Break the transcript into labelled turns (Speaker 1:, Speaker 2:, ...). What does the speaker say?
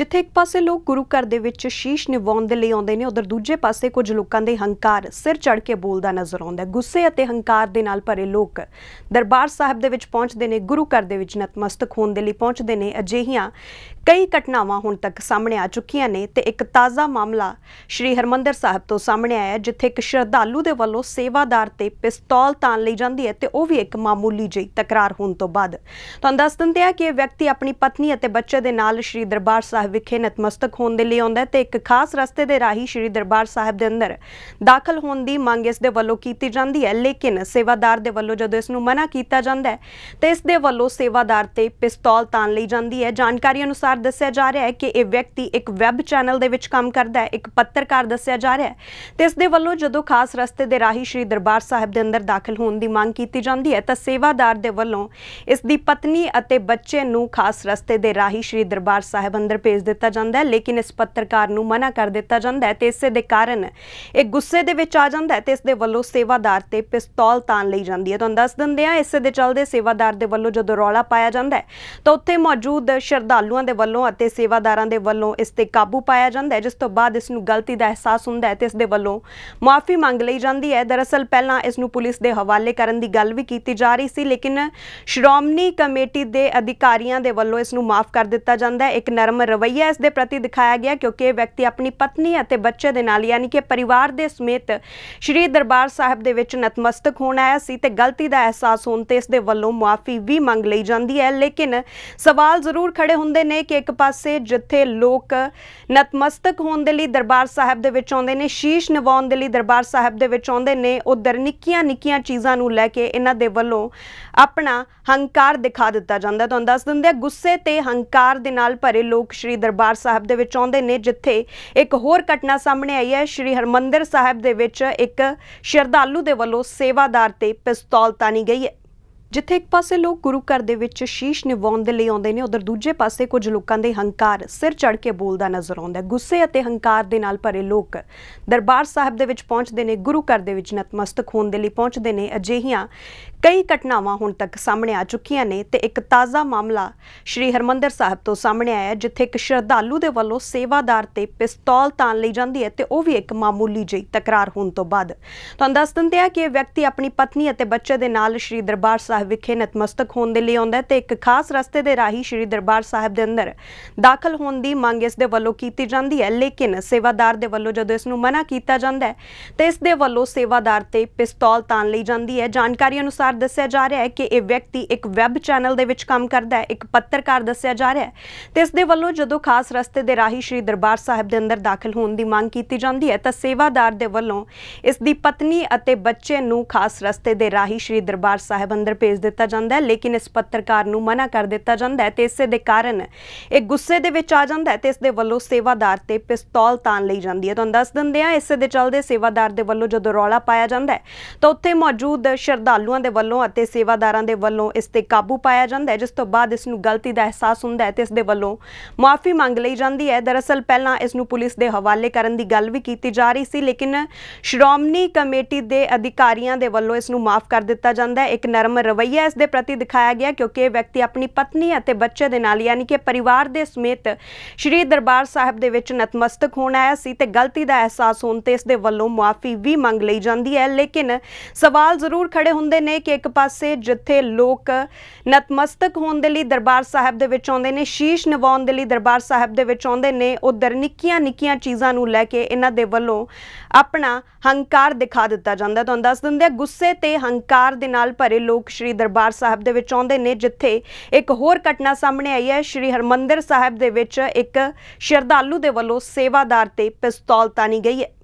Speaker 1: ਜਿੱਥੇ ਇੱਕ ਪਾਸੇ ਲੋਕ ਗੁਰੂ ਘਰ ਦੇ ਵਿੱਚ ਸ਼ੀਸ਼ ਨਿਵਾਉਣ ਦੇ ਲਈ ਆਉਂਦੇ ਨੇ ਉਧਰ ਦੂਜੇ ਪਾਸੇ ਕੁਝ ਲੋਕਾਂ ਦੇ ਹੰਕਾਰ ਸਿਰ ਚੜ ਕੇ ਬੋਲਦਾ ਨਜ਼ਰ ਆਉਂਦਾ ਹੈ ਗੁੱਸੇ ਅਤੇ ਹੰਕਾਰ ਦੇ ਨਾਲ ਭਰੇ ਲੋਕ ਦਰਬਾਰ ਸਾਹਿਬ ਦੇ ਵਿੱਚ ਪਹੁੰਚਦੇ ਨੇ ਗੁਰੂ ਘਰ ਦੇ ਵਿੱਚ ਨਤਮਸਤਕ ਹੋਣ ਦੇ ਲਈ ਪਹੁੰਚਦੇ ਨੇ ਅਜਿਹੀਆਂ ਕਈ ਘਟਨਾਵਾਂ ਹੁਣ ਤੱਕ ਸਾਹਮਣੇ ਆ ਚੁੱਕੀਆਂ ਨੇ ਤੇ ਇੱਕ ਤਾਜ਼ਾ ਮਾਮਲਾ ਸ਼੍ਰੀ ਹਰਮੰਦਰ ਸਾਹਿਬ ਤੋਂ ਸਾਹਮਣੇ ਆਇਆ ਜਿੱਥੇ ਇੱਕ ਸ਼ਰਧਾਲੂ ਦੇ ਵੱਲੋਂ ਸੇਵਾਦਾਰ ਤੇ ਪਿਸਤੌਲ ਤਾਣ ਲਈ ਜਾਂਦੀ ਹੈ ਤੇ ਉਹ ਵੀ ਇੱਕ ਮਾਮੂਲੀ ਜਿਹੀ ਤਕਰਾਰ ਹੋਣ ਤੋਂ ਬਾਅਦ ਤੁਹਾਨੂੰ ਦੱਸ ਦਿੰਦੇ ਆ ਕਿ ਇਹ ਵਿਅਕਤੀ ਆਪਣੀ ਪਤਨੀ ਅਤੇ ਬੱਚੇ ਦੇ ਨਾਲ ਸ਼੍ਰੀ ਦਰਬਾਰ ਸਾਹਿਬ ਵਿਖੇ ਨਤਮਸਤਕ ਹੋਣ ਦੇ ਲਈ ਆਉਂਦਾ ਤੇ ਇੱਕ ਖਾਸ ਰਸਤੇ ਦੇ ਰਾਹੀਂ ਸ਼੍ਰੀ ਦਰਬਾਰ ਸਾਹਿਬ ਦੇ ਅੰਦਰ ਦਾਖਲ ਹੋਣ ਦੀ ਮੰਗ ਇਸ ਦੇ ਵੱਲੋਂ ਕੀਤੀ ਜਾਂਦੀ ਹੈ ਲੇਕਿਨ ਸੇਵਾਦਾਰ ਦੇ ਵੱਲੋਂ ਜਦੋਂ ਇਸ ਨੂੰ ਮਨਾ ਕੀਤਾ ਜਾਂਦਾ ਹੈ ਤੇ ਇਸ ਦੇ ਵੱਲੋਂ ਸੇਵਾਦਾਰ ਤੇ ਪਿਸਤੌਲ ਤਾਣ ਲਈ ਜਾਂਦੀ ਹੈ ਜਾਣਕਾਰੀ ਅਨੁਸਾਰ ਅਨੁਸਾਰ ਦੱਸਿਆ ਜਾ ਰਿਹਾ ਹੈ ਕਿ ਇਹ ਵਿਅਕਤੀ ਇੱਕ ਵੈਬ ਚੈਨਲ ਦੇ ਵਿੱਚ ਕੰਮ ਕਰਦਾ ਹੈ ਇੱਕ ਪੱਤਰਕਾਰ ਦੱਸਿਆ ਜਾ ਰਿਹਾ ਹੈ ਤੇ ਇਸ ਦੇ ਵੱਲੋਂ ਜਦੋਂ ਖਾਸ ਰਸਤੇ ਦੇ ਰਾਹੀਂ ਸ਼੍ਰੀ ਦਰਬਾਰ ਸਾਹਿਬ ਦੇ ਅੰਦਰ ਦਾਖਲ ਹੋਣ ਦੀ ਮੰਗ ਕੀਤੀ ਜਾਂਦੀ ਹੈ ਤਾਂ ਸੇਵਾਦਾਰ ਦੇ ਵੱਲੋਂ ਇਸ ਦੀ ਪਤਨੀ ਅਤੇ ਬੱਚੇ ਨੂੰ ਖਾਸ ਰਸਤੇ ਦੇ ਰਾਹੀਂ ਸ਼੍ਰੀ ਦਰਬਾਰ ਸਾਹਿਬ ਅੰਦਰ ਭੇਜ ਦਿੱਤਾ ਜਾਂਦਾ ਹੈ ਲੇਕਿਨ ਇਸ ਪੱਤਰਕਾਰ ਨੂੰ ਮਨਾ ਕਰ ਦਿੱਤਾ ਜਾਂਦਾ ਹੈ ਤੇ ਇਸੇ ਦੇ ਕਾਰਨ ਇਹ ਗੁੱਸੇ ਦੇ ਵਿੱਚ ਆ ਜਾਂਦਾ ਹੈ ਤੇ ਇਸ ਦੇ ਵੱਲੋਂ ਸੇਵਾਦਾਰ ਤੇ ਪਿਸਤੌਲ ਤਾਨ ਲਈ ਜਾਂਦੀ ਹੈ ਤੁਹਾਨੂੰ ਦੱਸ ਦਿੰਦੇ ਆ ਇਸੇ ਦੇ ਚੱਲਦੇ ਸੇਵਾਦਾਰ ਦੇ ਵੱਲੋਂ ਜਦੋਂ ਰੌਲਾ ਪਾਇਆ ਜਾਂਦਾ ਹੈ ਤਾਂ ਉੱਥੇ ਮੌਜੂਦ ਸ਼ਰਧਾਲੂਆਂ ਦੇ ਵੱਲੋਂ ਅਤੇ ਸੇਵਾਦਾਰਾਂ ਦੇ ਵੱਲੋਂ ਇਸ ਤੇ ਕਾਬੂ ਪਾਇਆ ਜਾਂਦਾ ਹੈ ਜਿਸ ਤੋਂ ਬਾਅਦ ਇਸ ਨੂੰ ਗਲਤੀ ਦਾ ਅਹਿਸਾਸ ਹੁੰਦਾ ਹੈ ਤੇ ਇਸ ਦੇ ਵੱਲੋਂ ਮਾਫੀ ਮੰਗ ਲਈ ਜਾਂਦੀ ਹੈ ਦਰਅਸਲ ਪਹਿਲਾਂ ਇਸ ਨੂੰ ਪੁਲਿਸ ਦੇ ਹਵਾਲੇ ਕਰਨ ਦੀ ਗੱਲ ਵੀ ਕੀਤੀ ਜਾ ਰਹੀ ਸੀ ਲੇਕਿਨ ਸ਼੍ਰੋਮਣੀ ਕਮੇਟੀ ਦੇ ਅਧਿਕਾਰੀਆਂ ਦੇ ਵੱਲੋਂ ਇਸ ਨੂੰ ਮਾਫ ਕਰ ਦਿੱਤਾ ਜਾਂਦਾ ਹੈ ਇੱਕ ਨਰਮ ਰਵਈਆ ਇਸ ਦੇ ਪ੍ਰਤੀ ਦਿਖਾਇਆ ਗਿਆ ਕਿਉਂਕਿ ਇਹ ਵਿਅਕਤੀ ਆਪਣੀ ਪਤਨੀ ਅਤੇ ਬੱਚੇ ਦੇ ਨਾਲ ਯਾਨੀ ਕਿ ਪਰਿਵਾਰ ਦੇ ਸਮੇਤ ਸ਼੍ਰੀ ਦਰਬਾਰ ਸਾਹਿਬ ਦੇ ਵਿੱਚ ਨਤਮਸਤਕ ਹੋਣ ਆਇਆ ਸੀ ਤੇ ਗਲਤੀ ਦਾ ਅਹਿਸਾਸ ਹੋਣ ਤੇ ਇਸ ਦੇ ਵੱਲੋਂ ਮਾਫੀ ਵੀ ਮੰਗ ਲਈ ਜਾਂਦੀ ਹੈ ਲੇਕਿਨ ਸਵਾਲ ਜ਼ਰੂਰ ਖੜੇ ਹੁੰਦੇ ਨੇ ਕਿ ਇੱਕ ਪਾਸੇ ਜਿੱਥੇ ਲੋਕ ਨਤਮਸਤਕ ਹੋਣ ਦੇ ਲਈ ਦਰਬਾਰ ਸਾਹਿਬ ਦੇ ਵਿੱਚ ਆਉਂਦੇ ਨੇ ਸ਼ੀਸ਼ ਨਿਵਾਉਣ ਦੇ ਲਈ ਦਰਬਾਰ ਸਾਹਿਬ ਦੇ ਵਿੱਚ ਆਉਂਦੇ ਨੇ ਉਧਰ ਨਿੱਕੀਆਂ ਨਿੱਕੀਆਂ ਚੀਜ਼ਾਂ ਨੂੰ ਲੈ ਕੇ ਇਹਨਾਂ ਦੇ ਵੱਲੋਂ ਆਪਣਾ ਹੰਕਾਰ ਦਿਖਾ ਦਿੱਤਾ ਜਾਂਦਾ ਤੁਹਾਨੂੰ ਦੱਸ ਦਿੰਦੇ ਆ ਗੁੱਸੇ ਤੇ ਹੰਕਾਰ ਦੇ ਨਾਲ ਭਰੇ ਲੋਕ ਸ਼੍ਰੀ ਦਰਬਾਰ ਸਾਹਿਬ ਦੇ ਵਿੱਚ ਆਉਂਦੇ ਨੇ ਜਿੱਥੇ ਇੱਕ ਹੋਰ ਘਟਨਾ ਸਾਹਮਣੇ ਆਈ ਹੈ ਸ਼੍ਰੀ ਹਰਮੰਦਰ ਸਾਹਿਬ ਦੇ ਵਿੱਚ ਇੱਕ ਸ਼ਰਧਾਲੂ ਦੇ ਵੱਲੋਂ ਸੇਵਾਦਾਰ ਤੇ ਪਿਸਤੌਲ ਤਾਨੀ ਗਈ ਹੈ ਜਿੱਥੇ ਇੱਕ ਪਾਸੇ ਲੋਕ ਗੁਰੂ ਘਰ ਦੇ ਵਿੱਚ ਸ਼ੀਸ਼ ਨਿਵਾਉਣ ਦੇ ਲਈ ਆਉਂਦੇ ਨੇ ਉਧਰ ਦੂਜੇ ਪਾਸੇ ਕੁਝ ਲੋਕਾਂ ਦੇ ਹੰਕਾਰ ਸਿਰ ਚੜ ਕੇ ਬੋਲਦਾ ਨਜ਼ਰ ਆਉਂਦਾ ਗੁੱਸੇ ਅਤੇ ਹੰਕਾਰ ਦੇ ਨਾਲ ਭਰੇ ਲੋਕ ਦਰਬਾਰ ਸਾਹਿਬ ਦੇ ਵਿੱਚ ਪਹੁੰਚਦੇ ਨੇ ਗੁਰੂ ਘਰ ਦੇ ਵਿੱਚ ਨਤਮਸਤਕ ਹੋਣ ਦੇ ਲਈ ਪਹੁੰਚਦੇ ਨੇ ਅਜਿਹੀਆਂ ਕਈ ਘਟਨਾਵਾਂ ਹੁਣ ਤੱਕ ਸਾਹਮਣੇ ਆ ਚੁੱਕੀਆਂ ਨੇ ਤੇ ਇੱਕ ਤਾਜ਼ਾ ਮਾਮਲਾ ਸ਼੍ਰੀ ਹਰਮੰਦਰ ਸਾਹਿਬ ਤੋਂ ਸਾਹਮਣੇ ਆਇਆ ਜਿੱਥੇ ਇੱਕ ਸ਼ਰਧਾਲੂ ਦੇ ਵੱਲੋਂ ਸੇਵਾਦਾਰ ਤੇ ਪਿਸਤੌਲ ਤਾਨ ਲਈ ਜਾਂਦੀ ਹੈ ਤੇ ਉਹ ਵੀ ਇੱਕ ਮਾਮੂਲੀ ਜਿਹੀ ਤਕਰਾਰ ਹੋਣ ਤੋਂ ਬਾਅਦ ਤੁਹਾਨੂੰ ਦੱਸ ਦਿੰਦੇ ਆ ਕਿ ਇਹ ਵਿਅਕਤੀ ਆਪਣੀ ਪਤਨੀ ਅਤੇ ਬੱਚੇ ਦੇ ਨਾਲ ਸ਼੍ਰੀ ਦਰਬਾਰ ਸਾਹਿਬ ਸਾਹਿਬ ਵਿਖੇ ਨਤਮਸਤਕ ਹੋਣ ਦੇ ਲਈ ਆਉਂਦਾ ਤੇ ਇੱਕ ਖਾਸ ਰਸਤੇ ਦੇ ਰਾਹੀ ਸ਼੍ਰੀ ਦਰਬਾਰ ਸਾਹਿਬ ਦੇ ਅੰਦਰ ਦਾਖਲ ਹੋਣ ਦੀ ਮੰਗ ਇਸ ਦੇ ਵੱਲੋਂ ਕੀਤੀ ਜਾਂਦੀ ਹੈ ਲੇਕਿਨ ਸੇਵਾਦਾਰ ਦੇ ਵੱਲੋਂ ਜਦੋਂ ਇਸ ਨੂੰ ਮਨਾ ਕੀਤਾ ਜਾਂਦਾ ਹੈ ਤੇ ਇਸ ਦੇ ਵੱਲੋਂ ਸੇਵਾਦਾਰ ਤੇ ਪਿਸਤੌਲ ਤਾਨ ਲਈ ਜਾਂਦੀ ਹੈ ਜਾਣਕਾਰੀ ਅਨੁਸਾਰ ਦੱਸਿਆ ਜਾ ਰਿਹਾ ਹੈ ਕਿ ਇਹ ਵਿਅਕਤੀ ਇੱਕ ਵੈਬ ਚੈਨਲ ਦੇ ਵਿੱਚ ਕੰਮ ਕਰਦਾ ਹੈ ਇੱਕ ਪੱਤਰਕਾਰ ਦੱਸਿਆ ਜਾ ਰਿਹਾ ਹੈ ਤੇ ਇਸ ਦੇ ਵੱਲੋਂ ਜਦੋਂ ਖਾਸ ਰਸਤੇ ਦੇ ਰਾਹੀ ਸ਼੍ਰੀ ਦਰਬਾਰ ਸਾਹਿਬ ਦੇ ਅੰਦਰ ਦਾਖਲ ਹੋਣ ਦੀ ਮੰਗ ਕੀਤੀ ਜਾਂਦੀ ਹੈ ਤਾਂ ਸੇਵਾਦਾਰ ਦੇ ਵੱਲੋਂ ਇਸ ਦੀ ਪਤਨੀ ਅਤੇ ਬੱਚੇ ਨੂੰ ਖਾਸ ਰਸਤੇ ਦੇ ਰਾਹੀ ਸ਼੍ਰੀ ਦਰਬਾਰ ਸਾਹਿਬ ਅੰਦਰ ਭੇਜ ਭੇਜ ਦਿੱਤਾ ਜਾਂਦਾ ਹੈ ਲੇਕਿਨ ਇਸ ਪੱਤਰਕਾਰ ਨੂੰ ਮਨਾ ਕਰ ਦਿੱਤਾ ਜਾਂਦਾ ਹੈ ਤੇ ਇਸੇ ਦੇ ਕਾਰਨ ਇਹ ਗੁੱਸੇ ਦੇ ਵਿੱਚ ਆ ਜਾਂਦਾ ਹੈ ਤੇ ਇਸ ਦੇ ਵੱਲੋਂ ਸੇਵਾਦਾਰ ਤੇ ਪਿਸਤੌਲ ਤਾਨ ਲਈ ਜਾਂਦੀ ਹੈ ਤੁਹਾਨੂੰ ਦੱਸ ਦਿੰਦੇ ਆ ਇਸੇ ਦੇ ਚੱਲਦੇ ਸੇਵਾਦਾਰ ਦੇ ਵੱਲੋਂ ਜਦੋਂ ਰੌਲਾ ਪਾਇਆ ਜਾਂਦਾ ਹੈ ਤਾਂ ਉੱਥੇ ਮੌਜੂਦ ਸ਼ਰਧਾਲੂਆਂ ਦੇ ਵੱਲੋਂ ਅਤੇ ਸੇਵਾਦਾਰਾਂ ਦੇ ਵੱਲੋਂ ਇਸ ਤੇ ਕਾਬੂ ਪਾਇਆ ਜਾਂਦਾ ਹੈ ਜਿਸ ਤੋਂ ਬਾਅਦ ਇਸ ਨੂੰ ਗਲਤੀ ਦਾ ਅਹਿਸਾਸ ਹੁੰਦਾ ਹੈ ਤੇ ਇਸ ਦੇ ਵੱਲੋਂ ਮਾਫੀ ਮੰਗ ਲਈ ਜਾਂਦੀ ਹੈ ਦਰਅਸਲ ਪਹਿਲਾਂ ਇਸ ਨੂੰ ਪੁਲਿਸ ਦੇ ਹਵਾਲੇ ਕਰਨ ਦੀ ਗੱਲ ਵੀ ਕੀਤੀ ਜਾ ਰਹੀ ਸੀ ਲੇਕਿਨ ਸ਼੍ਰੋਮਣੀ ਕਮੇਟੀ ਦੇ ਅਧਿਕਾਰੀਆਂ ਦੇ ਵੱਲੋਂ ਇਸ ਨੂੰ ਮਾਫ ਕਰ ਦਿੱਤਾ ਜਾਂਦਾ ਹੈ ਇੱਕ ਨਰਮ ਰਵਈਆ ਇਸ ਦੇ ਪ੍ਰਤੀ ਦਿਖਾਇਆ ਗਿਆ ਕਿਉਂਕਿ ਵਿਅਕਤੀ ਆਪਣੀ ਪਤਨੀ ਅਤੇ ਬੱਚੇ ਦੇ ਨਾਲ ਯਾਨੀ ਕਿ ਪਰਿਵਾਰ ਦੇ ਸਮੇਤ ਸ਼੍ਰੀ ਦਰਬਾਰ ਸਾਹਿਬ ਦੇ ਵਿੱਚ ਨਤਮਸਤਕ ਹੋਣ ਆਇਆ ਸੀ ਤੇ ਗਲਤੀ ਦਾ ਅਹਿਸਾਸ ਹੋਣ ਤੇ ਇਸ ਦੇ ਵੱਲੋਂ ਮਾਫੀ ਵੀ ਮੰਗ ਲਈ ਜਾਂਦੀ ਹੈ ਲੇਕਿਨ ਸਵਾਲ ਜ਼ਰੂਰ ਖੜੇ ਹੁੰਦੇ ਨੇ ਕਿ ਇੱਕ ਪਾਸੇ ਜਿੱਥੇ ਲੋਕ ਨਤਮਸਤਕ ਹੋਣ ਦੇ ਲਈ ਦਰਬਾਰ ਸਾਹਿਬ ਦੇ ਵਿੱਚ ਆਉਂਦੇ ਨੇ ਸ਼ੀਸ਼ ਨਿਵਾਉਣ ਦੇ ਲਈ ਦਰਬਾਰ ਸਾਹਿਬ ਦੇ ਵਿੱਚ ਆਉਂਦੇ ਨੇ ਉਧਰ ਨਿੱਕੀਆਂ ਨਿੱਕੀਆਂ ਚੀਜ਼ਾਂ ਨੂੰ ਲੈ ਕੇ ਇਹਨਾਂ ਦੇ ਵੱਲੋਂ ਆਪਣਾ ਹੰਕਾਰ ਦਿਖਾ ਦਿੱਤਾ ਜਾਂਦਾ ਤੁਹਾਨੂੰ ਦੱਸ ਦਿੰਦੇ ਗੁੱਸੇ ਤੇ ਹੰਕਾਰ ਦੇ ਨਾਲ ਭਰੇ ਲੋਕ ਸ਼੍ਰੀ ਸ੍ਰੀ ਦਰਬਾਰ ਸਾਹਿਬ ਦੇ ਵਿੱਚ ਆਉਂਦੇ ਨੇ ਜਿੱਥੇ ਇੱਕ ਹੋਰ ਘਟਨਾ ਸਾਹਮਣੇ ਆਈ ਹੈ ਸ੍ਰੀ ਹਰਮੰਦਰ ਸਾਹਿਬ ਦੇ ਵਿੱਚ ਇੱਕ ਸ਼ਰਧਾਲੂ ਦੇ ਵੱਲੋਂ ਸੇਵਾਦਾਰ ਤੇ ਪਿਸਤੌਲ ਤਾਨੀ ਗਈ ਹੈ